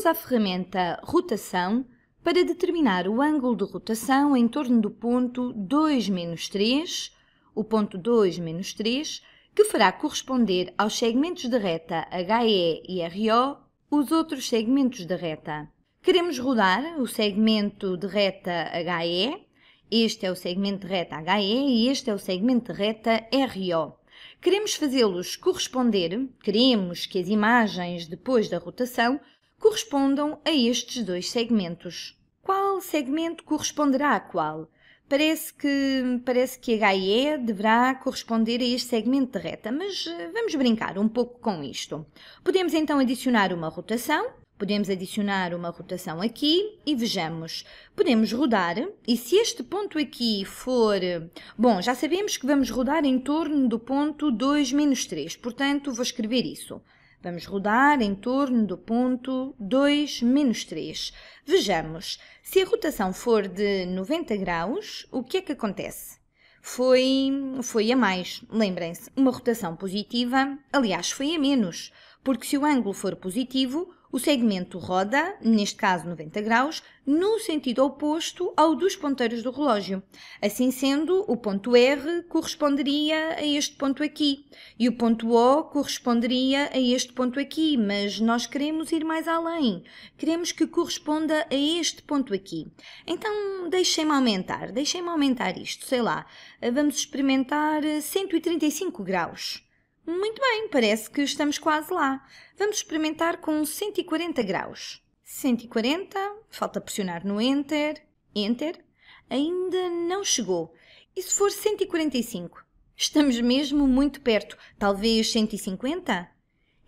usa a ferramenta Rotação para determinar o ângulo de rotação em torno do ponto 2 menos 3, o ponto 2 menos 3, que fará corresponder aos segmentos de reta HE e RO os outros segmentos de reta. Queremos rodar o segmento de reta HE, este é o segmento de reta HE e este é o segmento de reta RO. É queremos fazê-los corresponder, queremos que as imagens depois da rotação correspondam a estes dois segmentos. Qual segmento corresponderá a qual? Parece que, parece que HE deverá corresponder a este segmento de reta, mas eh, vamos brincar um pouco com isto. Podemos então adicionar uma rotação, Podemos adicionar uma rotação aqui e vejamos. Podemos rodar e se este ponto aqui for... Bom, já sabemos que vamos rodar em torno do ponto 2 menos 3, portanto vou escrever isso. Vamos rodar em torno do ponto 2 menos 3. Vejamos, se a rotação for de 90 graus, o que é que acontece? Foi, foi a mais, lembrem-se, uma rotação positiva, aliás, foi a menos porque se o ângulo for positivo, o segmento roda, neste caso 90 graus, no sentido oposto ao dos ponteiros do relógio. Assim sendo, o ponto R corresponderia a este ponto aqui e o ponto O corresponderia a este ponto aqui, mas nós queremos ir mais além. Queremos que corresponda a este ponto aqui. Então, deixem-me aumentar, deixem-me aumentar isto, sei lá. Vamos experimentar 135 graus. Muito bem, parece que estamos quase lá. Vamos experimentar com 140 graus. 140, falta pressionar no Enter. Enter. Ainda não chegou. E se for 145? Estamos mesmo muito perto, talvez 150?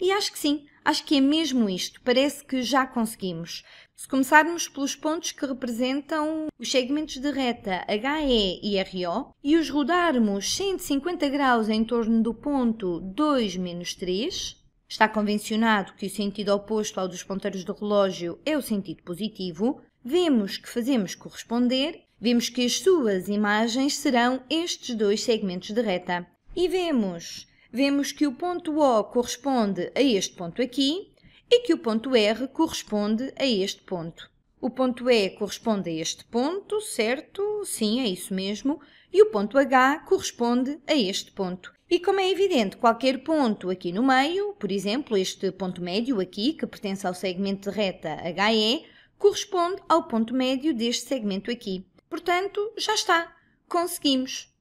E acho que sim, acho que é mesmo isto. Parece que já conseguimos. Se começarmos pelos pontos que representam os segmentos de reta HE e RO e os rodarmos 150 graus em torno do ponto 2 3, está convencionado que o sentido oposto ao dos ponteiros do relógio é o sentido positivo, vemos que fazemos corresponder, vemos que as suas imagens serão estes dois segmentos de reta. E vemos vemos que o ponto O corresponde a este ponto aqui e que o ponto R corresponde a este ponto. O ponto E corresponde a este ponto, certo? Sim, é isso mesmo. E o ponto H corresponde a este ponto. E como é evidente, qualquer ponto aqui no meio, por exemplo, este ponto médio aqui, que pertence ao segmento de reta HE, corresponde ao ponto médio deste segmento aqui. Portanto, já está. Conseguimos.